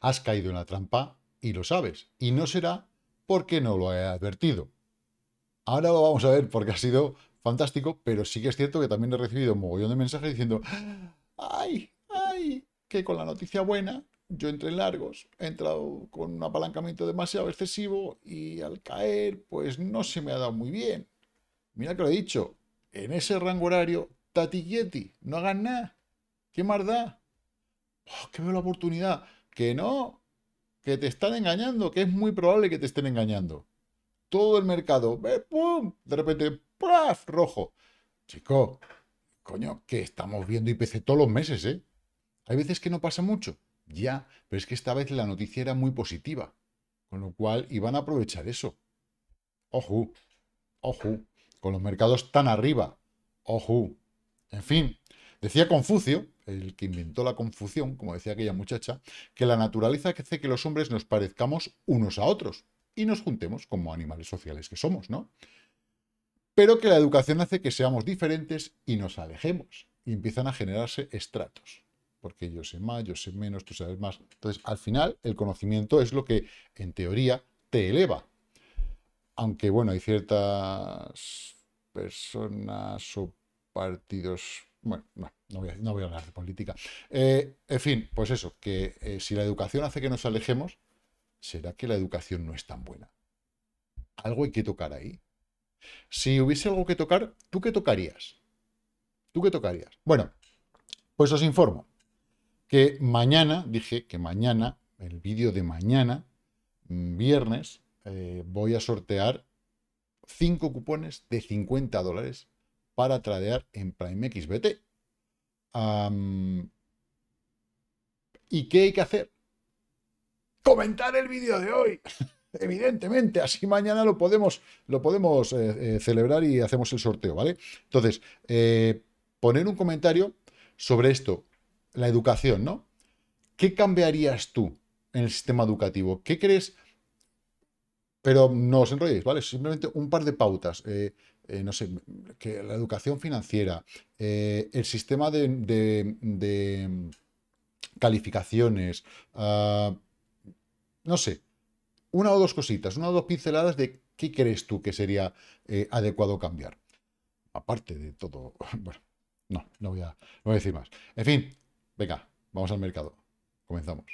Has caído en la trampa y lo sabes. Y no será porque no lo he advertido. Ahora lo vamos a ver porque ha sido fantástico, pero sí que es cierto que también he recibido un mogollón de mensajes diciendo ¡Ay! ¡Ay! Que con la noticia buena yo entré en largos, he entrado con un apalancamiento demasiado excesivo y al caer pues no se me ha dado muy bien. Mira que lo he dicho, en ese rango horario, Tati Yeti, no hagan nada. ¿Qué más da? Oh, ¡Qué veo la oportunidad! que no, que te están engañando, que es muy probable que te estén engañando. Todo el mercado, ¡pum! De repente, Rojo. Chico, coño, que estamos viendo IPC todos los meses, ¿eh? Hay veces que no pasa mucho, ya, pero es que esta vez la noticia era muy positiva, con lo cual iban a aprovechar eso. Ojo, ojo, con los mercados tan arriba, ojo. En fin, decía Confucio el que inventó la confusión, como decía aquella muchacha, que la naturaleza hace que los hombres nos parezcamos unos a otros y nos juntemos como animales sociales que somos, ¿no? Pero que la educación hace que seamos diferentes y nos alejemos. Y empiezan a generarse estratos. Porque yo sé más, yo sé menos, tú sabes más. Entonces, al final, el conocimiento es lo que, en teoría, te eleva. Aunque, bueno, hay ciertas personas o partidos bueno, no, voy a, hablar de política. Eh, en fin, pues eso, que eh, si la educación hace que nos alejemos, ¿será que la educación no es tan buena? Algo hay que tocar ahí. Si hubiese algo que tocar, ¿tú qué tocarías? ¿Tú qué tocarías? Bueno, pues os informo que mañana, dije que mañana, el vídeo de mañana, mm, viernes, eh, voy a sortear cinco cupones de 50 dólares para tradear en Prime XBT. ¿Y qué hay que hacer? Comentar el vídeo de hoy. Evidentemente, así mañana lo podemos, lo podemos eh, eh, celebrar y hacemos el sorteo, ¿vale? Entonces, eh, poner un comentario sobre esto, la educación, ¿no? ¿Qué cambiarías tú en el sistema educativo? ¿Qué crees? Pero no os enrolléis, ¿vale? Simplemente un par de pautas. Eh, no sé, que la educación financiera, eh, el sistema de, calificaciones, ah, no sé, una o dos cositas, una o dos pinceladas de qué crees tú que sería eh, adecuado cambiar. Aparte de todo, bueno, no, no voy, no voy a decir más. En fin, venga, vamos al mercado. Comenzamos.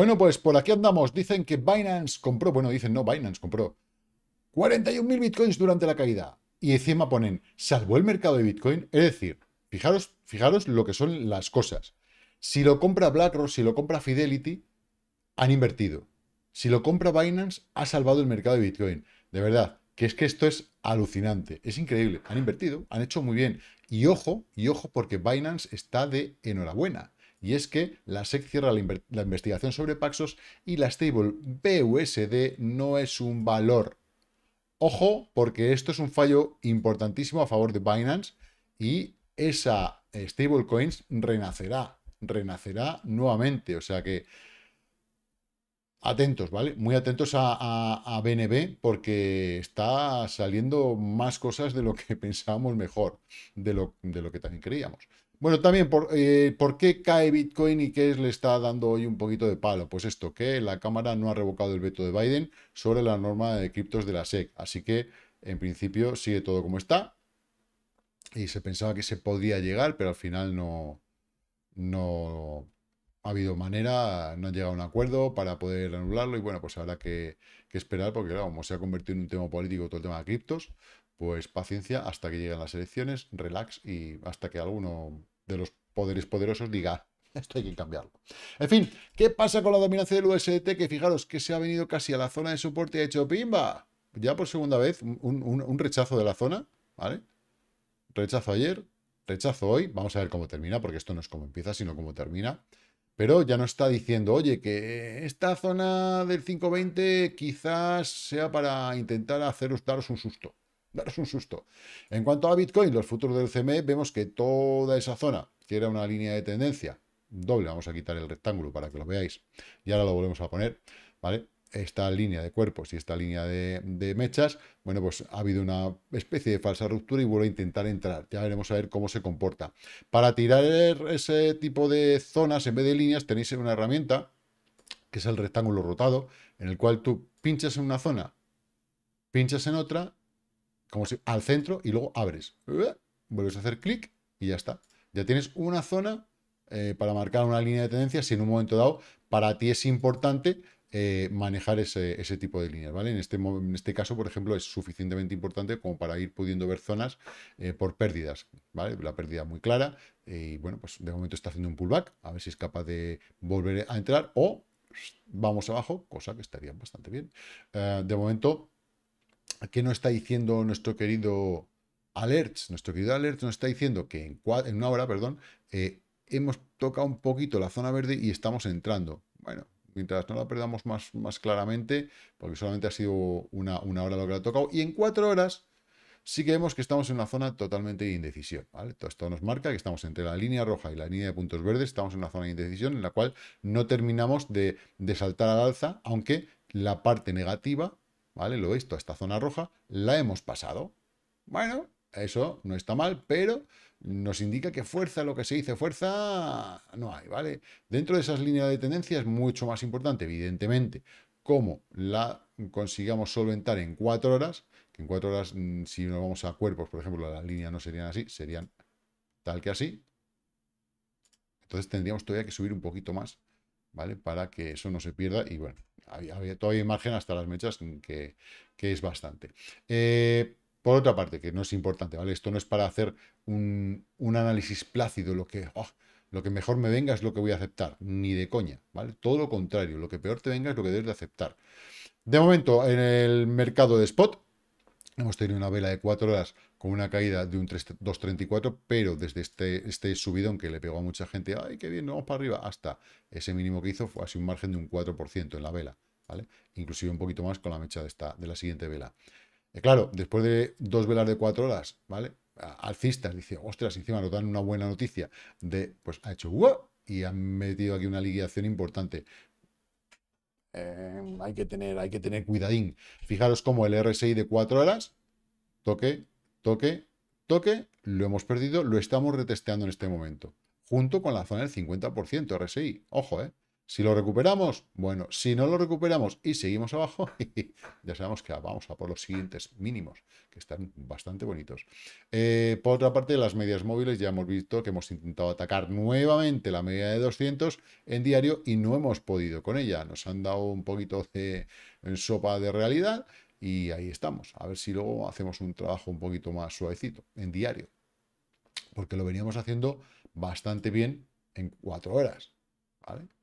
Bueno, pues por aquí andamos. Dicen que Binance compró, bueno, dicen no, Binance compró 41.000 bitcoins durante la caída. Y encima ponen, salvó el mercado de bitcoin. Es decir, fijaros, fijaros lo que son las cosas. Si lo compra BlackRock, si lo compra Fidelity, han invertido. Si lo compra Binance, ha salvado el mercado de bitcoin. De verdad, que es que esto es alucinante, es increíble. Han invertido, han hecho muy bien. Y ojo, y ojo porque Binance está de enhorabuena y es que la SEC cierra la, investigación sobre Paxos y la stable BUSD no es un valor. Ojo, porque esto es un fallo importantísimo a favor de Binance y esa stable coins renacerá, renacerá nuevamente. O sea que atentos, ¿vale? Muy atentos a, BNB porque está saliendo más cosas de lo que pensábamos mejor, de lo, de lo que también creíamos. Bueno, también, eh, por, qué cae Bitcoin y qué le está dando hoy un poquito de palo? Pues esto, que la Cámara no ha revocado el veto de Biden sobre la norma de criptos de la SEC. Así que, en principio, sigue todo como está. Y se pensaba que se podía llegar, pero al final no, no ha habido manera, no ha llegado a un acuerdo para poder anularlo. Y bueno, pues habrá que, que esperar, porque claro, como se ha convertido en un tema político todo el tema de criptos, pues paciencia hasta que lleguen las elecciones, relax y hasta que alguno de los poderes poderosos diga, esto hay que cambiarlo. En fin, ¿qué pasa con la dominancia del USDT? Que fijaros que se ha venido casi a la zona de soporte y ha hecho pimba. Ya por segunda vez, un, rechazo de la zona, ¿vale? Rechazo ayer, rechazo hoy. Vamos a ver cómo termina, porque esto no es cómo empieza, sino cómo termina. Pero ya no está diciendo, oye, que esta zona del 520 quizás sea para intentar haceros daros un susto daros un susto. En cuanto a Bitcoin, los futuros del CME, vemos que toda esa zona, que era una línea de tendencia, doble, vamos a quitar el rectángulo para que lo veáis, y ahora lo volvemos a poner, ¿vale? Esta línea de cuerpos y esta línea de, mechas, bueno, pues ha habido una especie de falsa ruptura y vuelve a intentar entrar. Ya veremos a ver cómo se comporta. Para tirar ese tipo de zonas en vez de líneas, tenéis una herramienta, que es el rectángulo rotado, en el cual tú pinchas en una zona, pinchas en otra como si al centro y luego abres. Vuelves a hacer clic y ya está. Ya tienes una zona eh, para marcar una línea de tendencia si en un momento dado para ti es importante eh, manejar ese, ese, tipo de líneas, ¿vale? En este, en este caso, por ejemplo, es suficientemente importante como para ir pudiendo ver zonas eh, por pérdidas, ¿vale? La pérdida muy clara y, bueno, pues de momento está haciendo un pullback, a ver si es capaz de volver a entrar o vamos abajo, cosa que estaría bastante bien. de momento, ¿Qué nos está diciendo nuestro querido Alerts? Nuestro querido Alerts nos está diciendo que en, una hora, perdón, eh, hemos tocado un poquito la zona verde y estamos entrando. Bueno, mientras no la perdamos más, más claramente, porque solamente ha sido una, una hora lo que ha tocado, y en cuatro horas sí que vemos que estamos en una zona totalmente de indecisión. Todo esto nos marca que estamos entre la línea roja y la línea de puntos verdes, estamos en una zona de indecisión en la cual no terminamos de, de saltar al alza, aunque la parte negativa ¿vale? Lo he visto, esta zona roja la hemos pasado. Bueno, eso no está mal, pero nos indica que fuerza, lo que se dice fuerza, no hay, ¿vale? Dentro de esas líneas de tendencia es mucho más importante, evidentemente, cómo la consigamos solventar en cuatro horas, que en cuatro horas, mm, si nos vamos a cuerpos, por ejemplo, las líneas no serían así, serían tal que así. Entonces tendríamos todavía que subir un poquito más, ¿vale? Para que eso no se pierda y bueno, Todavía hay margen hasta las mechas, que, es bastante. Eh, por otra parte, que no es importante, ¿vale? Esto no es para hacer un, análisis plácido, lo que, ah, lo que mejor me venga es lo que voy a aceptar, ni de coña, ¿vale? Todo lo contrario, lo que peor te venga es lo que debes de aceptar. De momento, en el mercado de spot, hemos tenido una vela de cuatro horas con una caída de un 2.34, pero desde este, este subidón que le pegó a mucha gente, ¡ay, qué bien, vamos para arriba! Hasta ese mínimo que hizo fue así un margen de un 4% en la vela, ¿vale? Inclusive un poquito más con la mecha de, esta, de la siguiente vela. Eh, claro, después de dos velas de cuatro horas, ¿vale? Alcistas, dice, ostras, encima nos dan una buena noticia de, pues ha hecho ¡wow! y han metido aquí una liquidación importante. Eh, hay, que tener, hay que tener cuidadín. Fijaros cómo el RSI de cuatro horas toque Toque, toque, lo hemos perdido, lo estamos retesteando en este momento. Junto con la zona del 50% RSI. Ojo, ¿eh? Si lo recuperamos, bueno, si no lo recuperamos y seguimos abajo, ya sabemos que vamos a por los siguientes mínimos, que están bastante bonitos. Eh, por otra parte, las medias móviles ya hemos visto que hemos intentado atacar nuevamente la media de 200 en diario y no hemos podido con ella. Nos han dado un poquito de eh, sopa de realidad y ahí estamos. A ver si luego hacemos un trabajo un poquito más suavecito, en diario. Porque lo veníamos haciendo bastante bien en cuatro horas.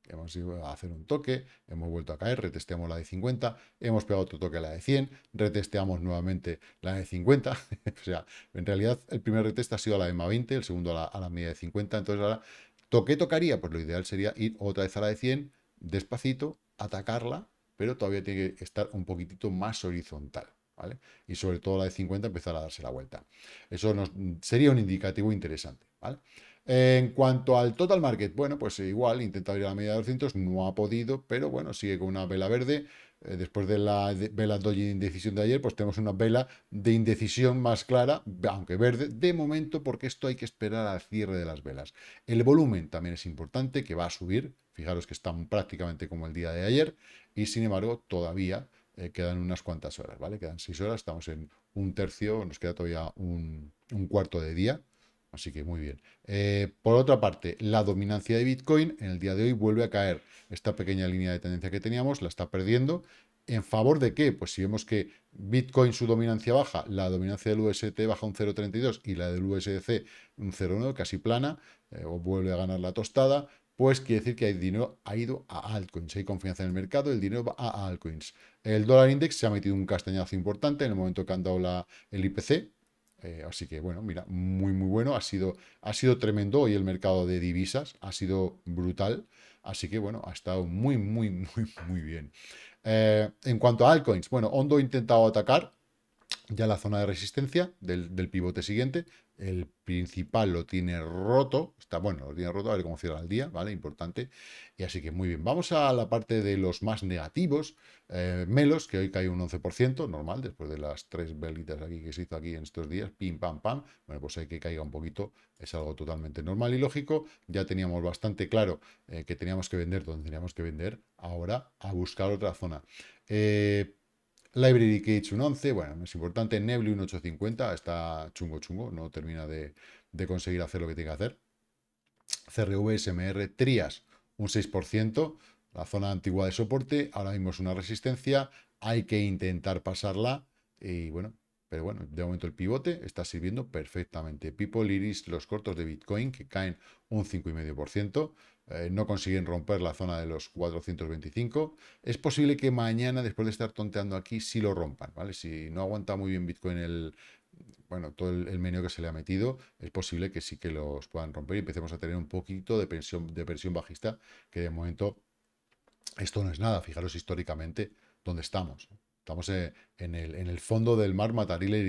Hemos ido a hacer un toque, hemos vuelto a caer, retesteamos la de 50, hemos pegado otro toque a la de 100, retesteamos nuevamente la de 50. o sea, en realidad el primer reteste ha sido a la ma 20, el segundo a la, media de 50. Entonces ahora, toque tocaría? Pues lo ideal sería ir otra vez a la de 100, despacito, atacarla pero todavía tiene que estar un poquitito más horizontal. ¿Vale? Y sobre todo la de 50 empezar a darse la vuelta. Eso sería un indicativo interesante, ¿vale? En cuanto al total market, bueno, pues igual, intenta abrir a la media de 200, no ha podido, pero bueno, sigue con una vela verde. Eh, después de la vela de indecisión de ayer, pues tenemos una vela de indecisión más clara, aunque verde, de momento, porque esto hay que esperar al cierre de las velas. El volumen también es importante, que va a subir, fijaros que están prácticamente como el día de ayer, y sin embargo todavía eh, quedan unas cuantas horas, ¿vale? Quedan seis horas, estamos en un tercio, nos queda todavía un cuarto de día, Así que muy bien. Eh, por otra parte, la dominancia de Bitcoin en el día de hoy vuelve a caer. Esta pequeña línea de tendencia que teníamos la está perdiendo. ¿En favor de qué? Pues si vemos que Bitcoin su dominancia baja, la dominancia del UST baja un 0,32 y la del USDC un 0,1, casi plana, eh, o vuelve a ganar la tostada, pues quiere decir que el dinero ha ido a altcoins. Hay confianza en el mercado, el dinero va a altcoins. El dólar index se ha metido un castañazo importante en el momento que han dado la, el IPC, eh, así que bueno, mira, muy muy bueno, ha sido, ha sido tremendo hoy el mercado de divisas, ha sido brutal, así que bueno, ha estado muy muy muy muy bien. Eh, en cuanto a altcoins, bueno, Hondo ha intentado atacar, ya la zona de resistencia del, pivote siguiente. El principal lo tiene roto, está bueno, lo tiene roto, a ver cómo cierra el día, ¿vale? Importante. Y así que muy bien, vamos a la parte de los más negativos. Eh, Melos, que hoy cae un 11%, normal, después de las tres velitas aquí que se hizo aquí en estos días, pim, pam, pam. Bueno, pues hay que caiga un poquito, es algo totalmente normal y lógico. Ya teníamos bastante claro eh, que teníamos que vender donde teníamos que vender, ahora a buscar otra zona. Eh, Library Cage un 11, bueno, es importante. Nebli un 850, está chungo chungo, no termina de, conseguir hacer lo que tiene que hacer. CRV, SMR, Trias un 6%, la zona antigua de soporte, ahora mismo es una resistencia, hay que intentar pasarla y bueno, pero bueno, de momento el pivote está sirviendo perfectamente. People Iris, los cortos de Bitcoin que caen un 5,5%, eh, no consiguen romper la zona de los 425. Es posible que mañana, después de estar tonteando aquí, sí lo rompan, ¿vale? Si no aguanta muy bien Bitcoin el, bueno, todo el, menú que se le ha metido, es posible que sí que los puedan romper y empecemos a tener un poquito de presión, de presión bajista, que de momento esto no es nada. Fijaros históricamente dónde estamos. Estamos en, el, en el, fondo del mar Matarile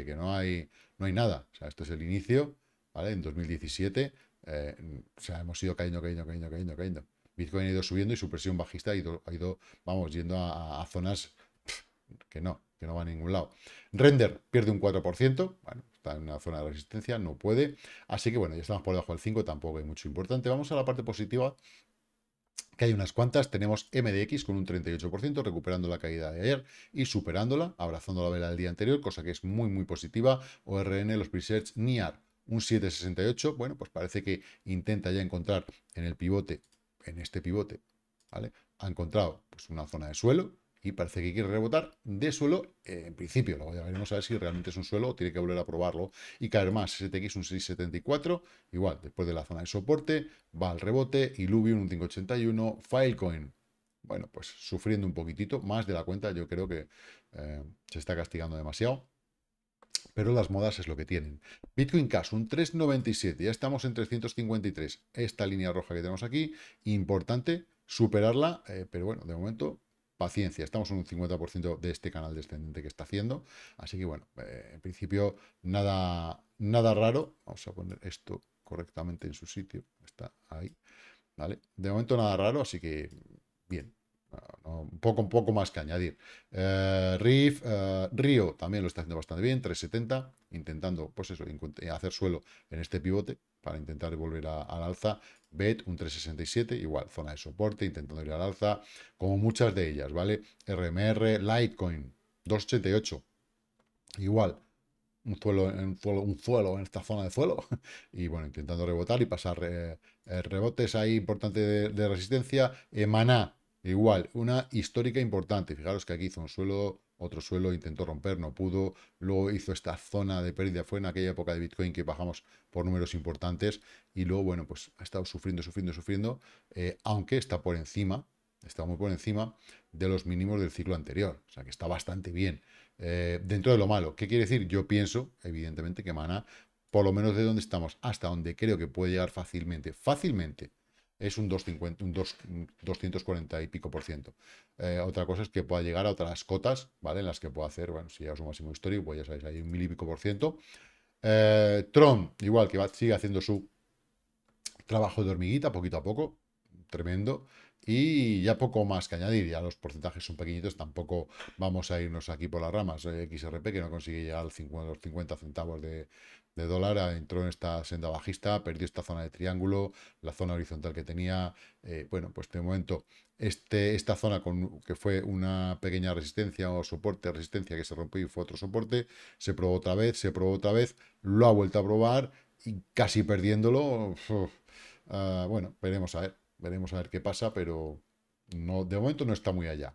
y que no hay, no hay nada. O sea, esto es el inicio, ¿vale? En 2017 eh, o sea, hemos ido cayendo, cayendo, cayendo, cayendo, cayendo. Bitcoin ha ido subiendo y su presión bajista ha ido, vamos, yendo a, zonas que no, que no va a ningún lado. Render pierde un 4%, bueno, está en una zona de resistencia, no puede. Así que bueno, ya estamos por debajo del 5, tampoco hay mucho importante. Vamos a la parte positiva, que hay unas cuantas. Tenemos MDX con un 38%, recuperando la caída de ayer y superándola, abrazando la vela del día anterior, cosa que es muy, muy positiva. ORN, los presets, NIAR un 7,68, bueno, pues parece que intenta ya encontrar en el pivote, en este pivote, ¿vale? Ha encontrado pues, una zona de suelo y parece que quiere rebotar de suelo en principio. Luego ya veremos a ver si realmente es un suelo o tiene que volver a probarlo y caer más. STX un 6,74, igual, después de la zona de soporte, va al rebote, Illuvium un 5,81, Filecoin bueno, pues sufriendo un poquitito más de la cuenta, yo creo que eh, se está castigando demasiado pero las modas es lo que tienen. Bitcoin Cash, un 3,97, ya estamos en 353. Esta línea roja que tenemos aquí, importante superarla, eh, pero bueno, de momento, paciencia. Estamos en un 50% de este canal descendente que está haciendo. Así que bueno, eh, en principio, nada, nada raro. Vamos a poner esto correctamente en su sitio. Está ahí. ¿Vale? De momento nada raro, así que bien un poco, poco más que añadir. Eh, eh, Río también lo está haciendo bastante bien, 370, intentando, pues eso, eh, hacer suelo en este pivote para intentar volver al alza. Bet, un 367, igual, zona de soporte, intentando ir al alza, como muchas de ellas, ¿vale? RMR, Litecoin, 288, igual. Un suelo, un, un suelo en esta zona de suelo y bueno, intentando rebotar y pasar rebotes ahí importante de, de resistencia. Emaná, Igual, una histórica importante. Fijaros que aquí hizo un suelo, otro suelo, intentó romper, no pudo. Luego hizo esta zona de pérdida. Fue en aquella época de Bitcoin que bajamos por números importantes. Y luego, bueno, pues ha estado sufriendo, sufriendo, sufriendo. Eh, aunque está por encima, está muy por encima de los mínimos del ciclo anterior. O sea, que está bastante bien eh, dentro de lo malo. ¿Qué quiere decir? Yo pienso, evidentemente, que Mana, por lo menos de donde estamos, hasta donde creo que puede llegar fácilmente, fácilmente, es un, 240 y pico por ciento. Eh, otra cosa es que pueda llegar a otras cotas, ¿vale? En las que pueda hacer, bueno, si ya es un máximo histórico, pues ya sabéis, hay un mil y pico por ciento. Eh, Tron, igual que va, sigue haciendo su trabajo de hormiguita poquito a poco, tremendo. Y ya poco más que añadir, ya los porcentajes son pequeñitos, tampoco vamos a irnos aquí por las ramas. Eh, XRP, que no consigue llegar al los 50 centavos de, dólar, ah, entró en esta senda bajista, perdió esta zona de triángulo, la zona horizontal que tenía. Eh, bueno, pues de momento, este, esta zona con, que fue una pequeña resistencia o soporte, resistencia que se rompió y fue otro soporte, se probó otra vez, se probó otra vez, lo ha vuelto a probar y casi perdiéndolo. Ah, bueno, veremos a ver. Veremos a ver qué pasa, pero no, de momento no está muy allá.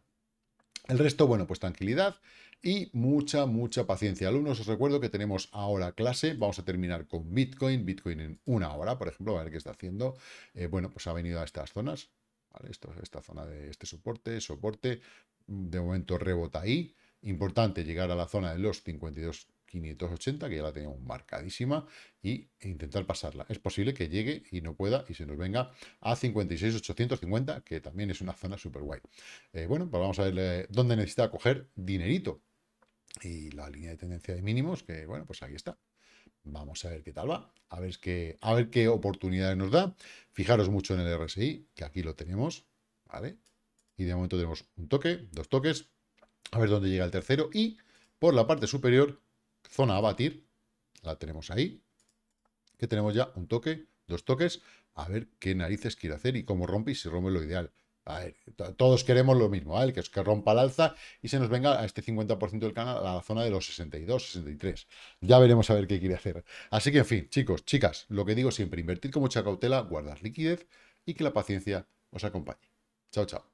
El resto, bueno, pues tranquilidad y mucha, mucha paciencia. Alumnos, os recuerdo que tenemos ahora clase, vamos a terminar con Bitcoin, Bitcoin en una hora, por ejemplo, a ver qué está haciendo. Eh, bueno, pues ha venido a estas zonas, ¿vale? Esto, esta zona de este soporte, soporte, de momento rebota ahí. Importante llegar a la zona de los 52 580, que ya la tenemos marcadísima, e intentar pasarla. Es posible que llegue y no pueda y se nos venga a 56,850, que también es una zona súper guay. Eh, bueno, pues vamos a ver eh, dónde necesita coger dinerito. Y la línea de tendencia de mínimos, que bueno, pues ahí está. Vamos a ver qué tal va, a ver, qué, a ver qué oportunidades nos da. Fijaros mucho en el RSI, que aquí lo tenemos, ¿vale? Y de momento tenemos un toque, dos toques, a ver dónde llega el tercero y por la parte superior zona a batir, la tenemos ahí, que tenemos ya un toque, dos toques, a ver qué narices quiere hacer y cómo rompe y si rompe lo ideal. todos queremos lo mismo, ¿vale? que es que rompa el alza y se nos venga a este 50% del canal a la zona de los 62, 63. Ya veremos a ver qué quiere hacer. Así que, en fin, chicos, chicas, lo que digo siempre, invertir con mucha cautela, guardar liquidez y que la paciencia os acompañe. Chao, chao.